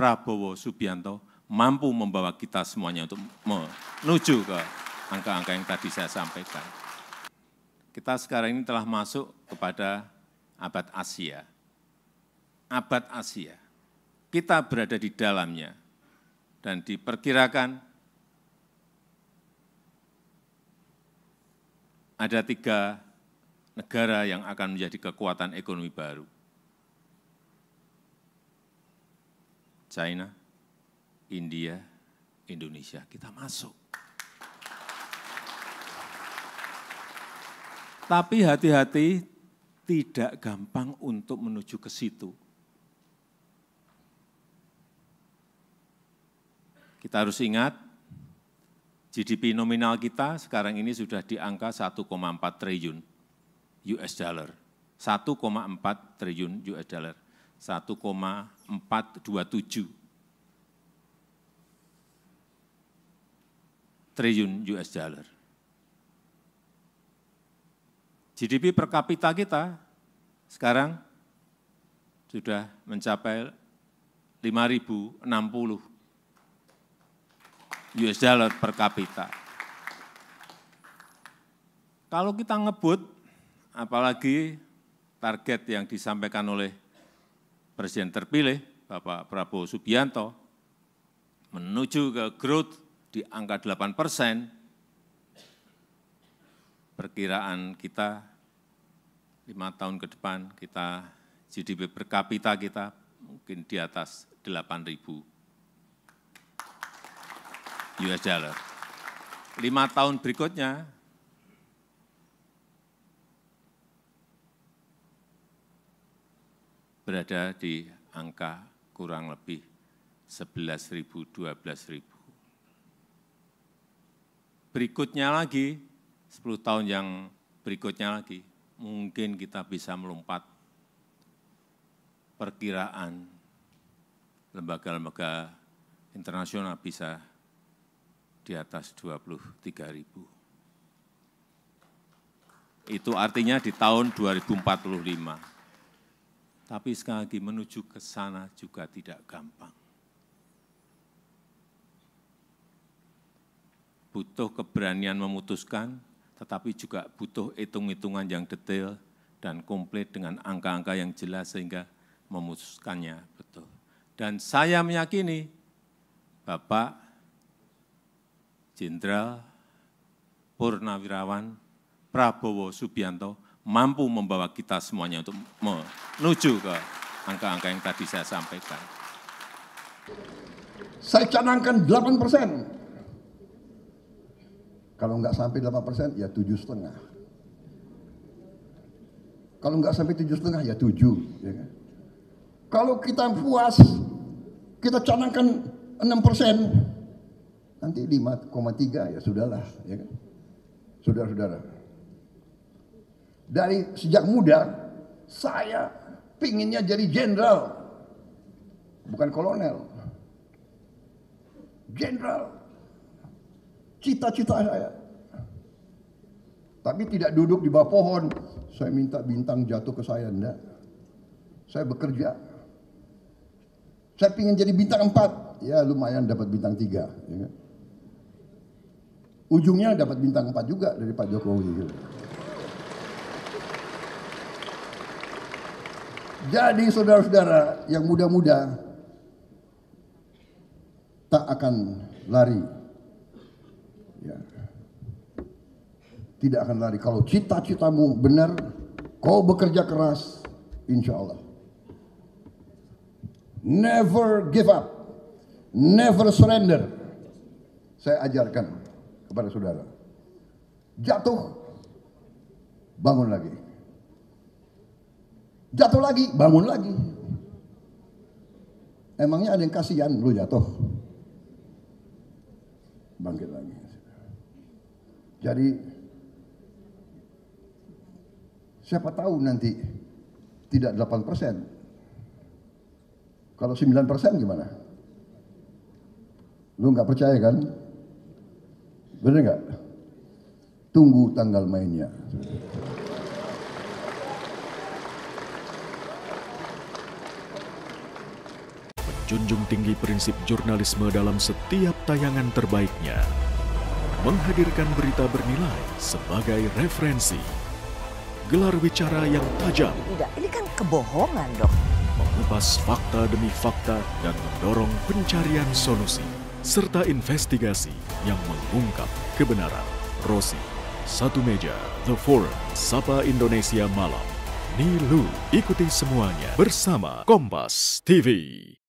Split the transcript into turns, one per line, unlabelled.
Prabowo Subianto mampu membawa kita semuanya untuk menuju ke angka-angka yang tadi saya sampaikan. Kita sekarang ini telah masuk kepada abad Asia. Abad Asia. Kita berada di dalamnya. Dan diperkirakan ada tiga negara yang akan menjadi kekuatan ekonomi baru. China, India, Indonesia. Kita masuk. Tapi hati-hati tidak gampang untuk menuju ke situ. Kita harus ingat GDP nominal kita sekarang ini sudah di angka 1,4 triliun US dollar. 1,4 triliun US dollar. 1,427 triliun US dollar. GDP per kapita kita sekarang sudah mencapai 5.060 US dollar per kapita. Kalau kita ngebut, apalagi target yang disampaikan oleh Presiden terpilih, Bapak Prabowo Subianto, menuju ke growth di angka 8 persen, perkiraan kita lima tahun ke depan kita GDP per kapita kita mungkin di atas 8.000 US dollar. Lima tahun berikutnya berada di angka kurang lebih 11.000, 12.000. Berikutnya lagi, 10 tahun yang berikutnya lagi, mungkin kita bisa melompat perkiraan lembaga-lembaga internasional bisa di atas 23 ribu. Itu artinya di tahun 2045. Tapi sekali lagi menuju ke sana juga tidak gampang. Butuh keberanian memutuskan, tetapi juga butuh hitung-hitungan yang detail dan komplit dengan angka-angka yang jelas sehingga memutuskannya betul. Dan saya meyakini Bapak Jenderal Purnawirawan Prabowo Subianto mampu membawa kita semuanya untuk menuju ke angka-angka yang tadi saya sampaikan.
Saya canangkan 8 persen. Kalau nggak sampai 8 persen, ya tujuh setengah. Kalau nggak sampai tujuh setengah, ya 7. Ya kan? Kalau kita puas, kita canangkan 6 persen, nanti 5,3 ya sudahlah. Ya kan? Saudara-saudara, dari sejak muda saya pinginnya jadi jenderal. Bukan kolonel. Jenderal. Cita-cita saya. Tapi tidak duduk di bawah pohon. Saya minta bintang jatuh ke saya. Enggak. Saya bekerja. Saya pingin jadi bintang empat. Ya lumayan dapat bintang tiga. Ya kan? Ujungnya dapat bintang empat juga dari Pak Jokowi. Gitu. Jadi saudara-saudara yang muda-muda tak akan lari. Ya. Tidak akan lari. Kalau cita-citamu benar, kau bekerja keras, insya Allah. Never give up. Never surrender. Saya ajarkan kepada saudara. Jatuh, bangun lagi. Jatuh lagi, bangun lagi. Emangnya ada yang kasihan lu jatuh. Bangkit lagi. Jadi siapa tahu nanti tidak 8%. Kalau 9% gimana? Lu nggak percaya kan? Benar nggak? Tunggu tanggal mainnya.
menjunjung tinggi prinsip jurnalisme dalam setiap tayangan terbaiknya, menghadirkan berita bernilai sebagai referensi. Gelar bicara yang tajam. Tidak, ini kan kebohongan dok. Mengupas fakta demi fakta dan mendorong pencarian solusi. Serta investigasi yang mengungkap kebenaran. Rosi, Satu Meja, The Forum, Sapa Indonesia Malam. Nilu. Ikuti semuanya bersama Kompas TV.